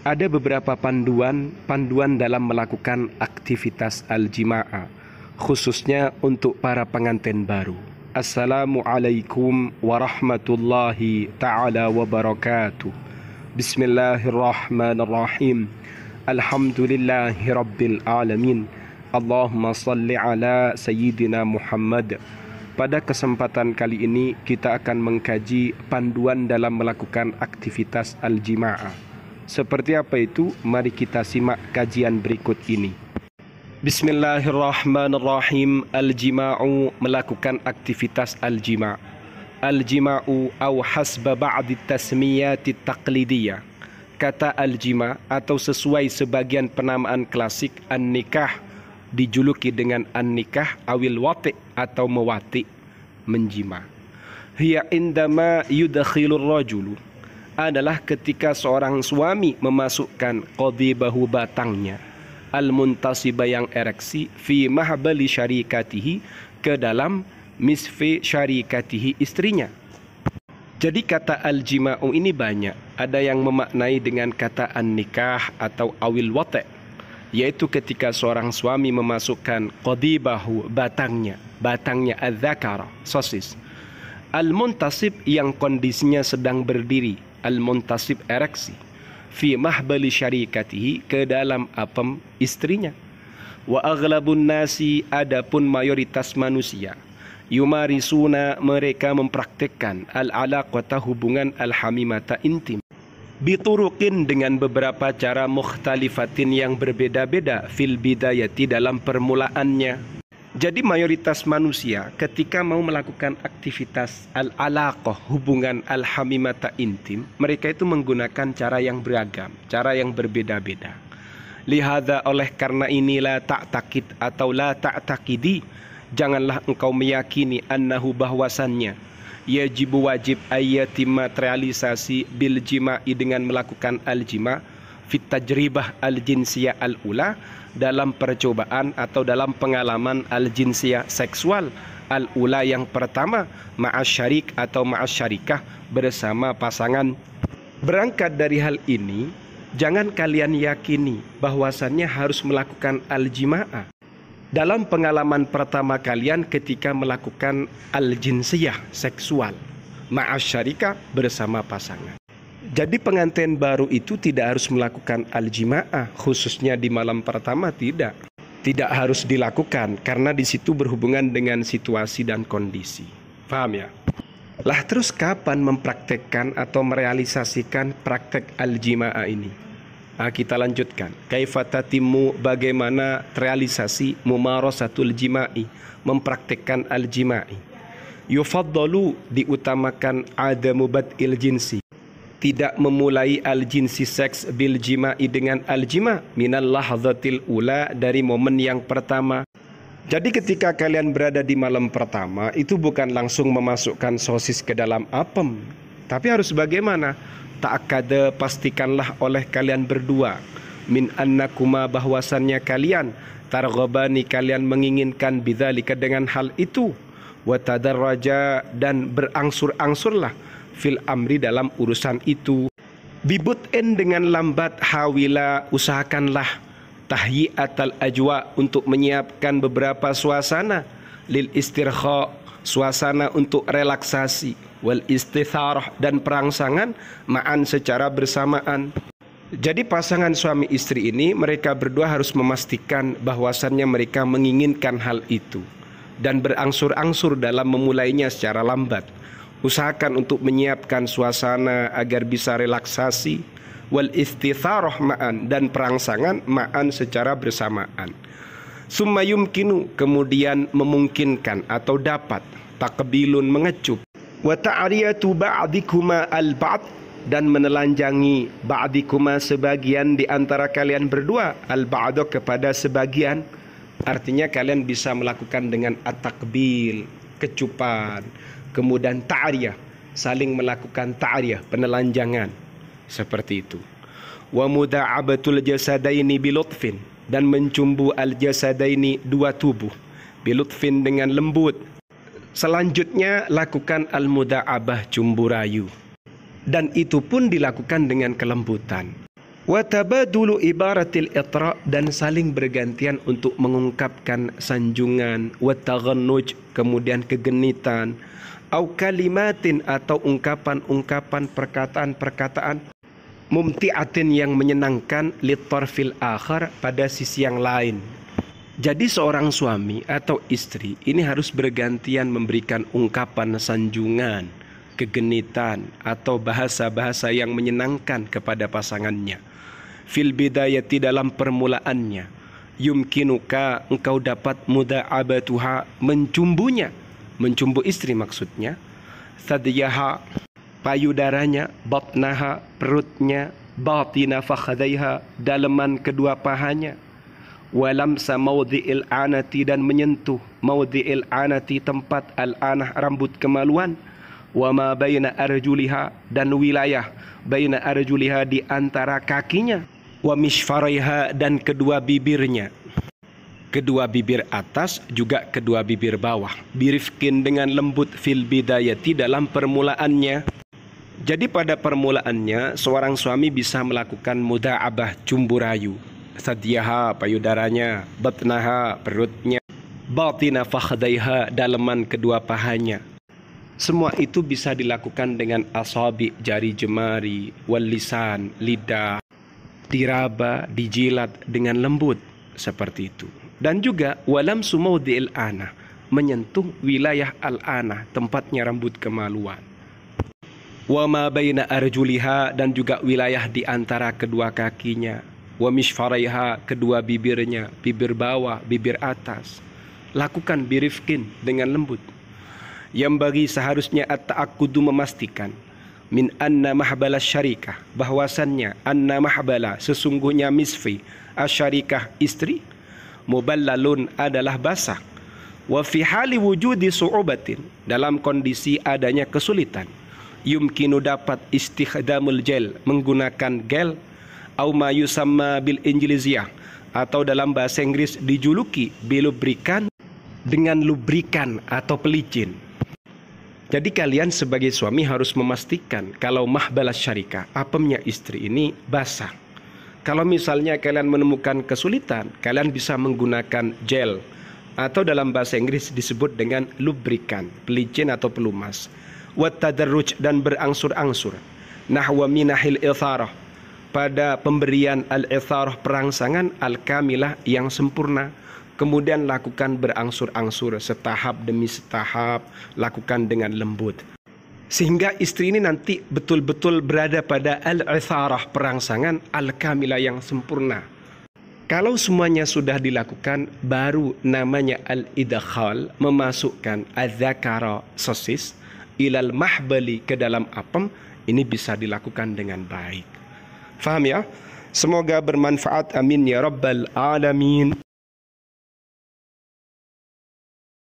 ada beberapa panduan panduan dalam melakukan aktivitas al-jima'ah khususnya untuk para pengantin baru. Assalamualaikum warahmatullahi taala wabarakatuh. Bismillahirrahmanirrahim. Alhamdulillahirabbil alamin. Allahumma salli ala sayyidina Muhammad. Pada kesempatan kali ini kita akan mengkaji panduan dalam melakukan aktivitas al-jima'ah seperti apa itu? Mari kita simak kajian berikut ini. Bismillahirrahmanirrahim. Al-jima'u melakukan aktivitas al-jima'. Al-jima'u au hasba ba'di tasmiyati taqlidiyah. Kata al-jima' atau sesuai sebagian penamaan klasik an-nikah dijuluki dengan an-nikah awil wati' atau mewati' menjima. Hiya indama yudkhilur rajulu adalah ketika seorang suami memasukkan qadhi bahu batangnya al-muntasiba yang ereksi fi mahbali syarikatihi ke dalam misfi syarikatihi istrinya. Jadi kata al-jima'u ini banyak. Ada yang memaknai dengan kata an-nikah atau awil wate' yaitu ketika seorang suami memasukkan bahu batangnya, batangnya adzakara, sosis. Al-muntasib yang kondisinya sedang berdiri al-muntasib ereksi fi mahbali syarikatihi ke dalam apem istrinya wa aghlabun nasi adapun mayoritas manusia yumarisuna mereka mempraktikkan al-alaqata hubungan al-hamimata intim biturukin dengan beberapa cara mukhtalifatin yang berbeda-beda fil bidayati dalam permulaannya jadi mayoritas manusia ketika mau melakukan aktivitas al-alaqah, hubungan al-hamimata intim, mereka itu menggunakan cara yang beragam, cara yang berbeda-beda. Lihada oleh karena inilah tak takid atau la tak takidi, janganlah engkau meyakini annahu bahwasannya yajibu wajib ayatim materialisasi bil jima'i dengan melakukan al jima' fit tajribah al jinsiyah al ula dalam percobaan atau dalam pengalaman al jinsiyah seksual al ula yang pertama ma'as syarik atau ma'as syarikah bersama pasangan berangkat dari hal ini jangan kalian yakini bahwasannya harus melakukan al jimaah dalam pengalaman pertama kalian ketika melakukan al jinsiyah seksual ma'as syarikah bersama pasangan jadi pengantin baru itu tidak harus melakukan al-jima'ah khususnya di malam pertama tidak. Tidak harus dilakukan karena di situ berhubungan dengan situasi dan kondisi. Paham ya? Lah terus kapan mempraktekkan atau merealisasikan praktek al-jima'ah ini? Nah, kita lanjutkan. Kaifatatimu bagaimana realisasi mumarasatul jima'i, mempraktekkan aljima'i. jimai Yufaddalu diutamakan adamu bat'il jinsi, tidak memulai al jinsi seks bil jima'i dengan al jima minal lahzatil ula dari momen yang pertama jadi ketika kalian berada di malam pertama itu bukan langsung memasukkan sosis ke dalam apem tapi harus bagaimana ta'akada pastikanlah oleh kalian berdua min annakuma bahwasannya kalian targhabani kalian menginginkan bidzalika dengan hal itu wa tadarraja dan berangsur-angsurlah fil amri dalam urusan itu bibut dengan lambat hawila usahakanlah tahyiatal ajwa untuk menyiapkan beberapa suasana lil istirkha suasana untuk relaksasi wal istitharah dan perangsangan ma'an secara bersamaan jadi pasangan suami istri ini mereka berdua harus memastikan bahwasannya mereka menginginkan hal itu dan berangsur-angsur dalam memulainya secara lambat usahakan untuk menyiapkan suasana agar bisa relaksasi wal istitharah ma'an dan perangsangan ma'an secara bersamaan. Summa yumkinu kemudian memungkinkan atau dapat takbilun mengecup wa ta'riyatu ba'dikuma al ba'd dan menelanjangi ba'dikuma sebagian di antara kalian berdua al ba'do kepada sebagian artinya kalian bisa melakukan dengan at-takbil kecupan kemudian ta'riyah saling melakukan ta'riyah penelanjangan seperti itu wa muda'abatul jasadaini bilutfin dan mencumbu al jasadaini dua tubuh bilutfin dengan lembut selanjutnya lakukan al muda'abah cumbu rayu dan itu pun dilakukan dengan kelembutan watabadulu ibaratil itra dan saling bergantian untuk mengungkapkan sanjungan wataghannuj kemudian kegenitan au kalimatin atau ungkapan-ungkapan perkataan-perkataan mumti'atin yang menyenangkan litorfil akhar pada sisi yang lain jadi seorang suami atau istri ini harus bergantian memberikan ungkapan sanjungan kegenitan atau bahasa-bahasa yang menyenangkan kepada pasangannya. Fil bidayati dalam permulaannya, yumkinuka engkau dapat muda'abatuha mencumbunya, mencumbu istri maksudnya, sadiyaha payudaranya, batnaha perutnya, batina fakhadaiha daleman kedua pahanya, walam maudhi'il anati dan menyentuh maudhi'il anati tempat al-anah rambut kemaluan wa ma baina arjuliha dan wilayah baina arjuliha di antara kakinya wa misfaraiha dan kedua bibirnya kedua bibir atas juga kedua bibir bawah birifkin dengan lembut fil bidayati dalam permulaannya jadi pada permulaannya seorang suami bisa melakukan mudah cumbu rayu sadiaha payudaranya batnaha perutnya batina fakhdaiha dalaman kedua pahanya semua itu bisa dilakukan dengan asabi, jari jemari, walisan lidah, diraba, dijilat dengan lembut seperti itu. Dan juga walam diil ana menyentuh wilayah al-ana, tempatnya rambut kemaluan. Wama baina arjuliha dan juga wilayah di antara kedua kakinya. Wa kedua bibirnya, bibir bawah, bibir atas. Lakukan birifkin dengan lembut yang bagi seharusnya at-ta'akkudu memastikan min anna mahbala syarikah bahwasannya anna mahbala sesungguhnya misfi asyarikah istri muballalun adalah basah wa fi hali wujudi su'ubatin dalam kondisi adanya kesulitan yumkinu dapat istihdamul gel menggunakan gel au ma yusamma bil injiliziyah atau dalam bahasa Inggris dijuluki bilubrikan dengan lubrikan atau pelicin jadi kalian sebagai suami harus memastikan kalau mahbalas syarikah, apemnya istri ini basah. Kalau misalnya kalian menemukan kesulitan, kalian bisa menggunakan gel atau dalam bahasa Inggris disebut dengan lubrikan, pelicin atau pelumas. Wattadarruj dan berangsur-angsur. Nahwa minahil itharah pada pemberian al-itharah perangsangan al-kamilah yang sempurna Kemudian lakukan berangsur-angsur setahap demi setahap, lakukan dengan lembut. Sehingga istri ini nanti betul-betul berada pada al-itharah perangsangan al-kamilah yang sempurna. Kalau semuanya sudah dilakukan, baru namanya al-idkhal, memasukkan adzakara sosis ilal mahbali ke dalam apem, ini bisa dilakukan dengan baik. Faham ya? Semoga bermanfaat. Amin ya rabbal alamin.